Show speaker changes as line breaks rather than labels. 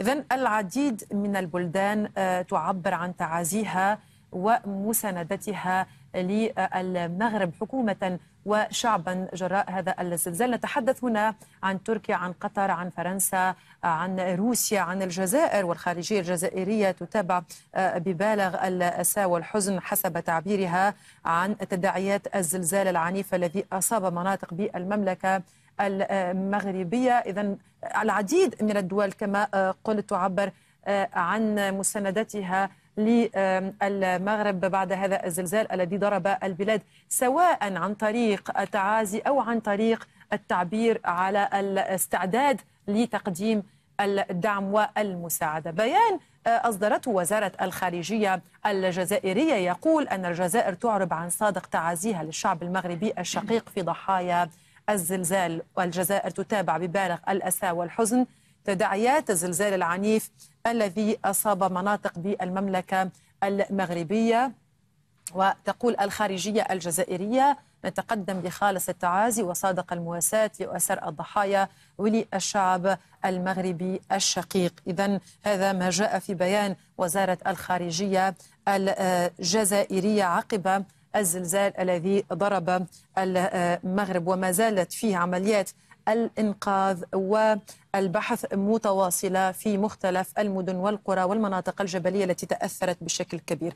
إذا العديد من البلدان آه، تعبر عن تعازيها ومساندتها للمغرب حكومة وشعبا جراء هذا الزلزال نتحدث هنا عن تركيا عن قطر عن فرنسا آه، عن روسيا عن الجزائر والخارجية الجزائرية تتابع آه، ببالغ الأسى والحزن حسب تعبيرها عن تداعيات الزلزال العنيف الذي أصاب مناطق بالمملكة المغربية إذا العديد من الدول كما آه، قلت تعبر آه، عن مساندتها للمغرب بعد هذا الزلزال الذي ضرب البلاد سواء عن طريق التعازي أو عن طريق التعبير على الاستعداد لتقديم الدعم والمساعدة بيان آه، أصدرته وزارة الخارجية الجزائرية يقول أن الجزائر تعرب عن صادق تعازيها للشعب المغربي الشقيق في ضحايا الزلزال والجزائر تتابع ببالغ الأسى والحزن تداعيات الزلزال العنيف الذي أصاب مناطق بالمملكة المغربية وتقول الخارجية الجزائرية نتقدم بخالص التعازي وصادق المواساة لأسر الضحايا وللشعب المغربي الشقيق إذا هذا ما جاء في بيان وزارة الخارجية الجزائرية عقب الزلزال الذي ضرب المغرب وما زالت فيه عمليات الإنقاذ والبحث متواصلة في مختلف المدن والقرى والمناطق الجبلية التي تأثرت بشكل كبير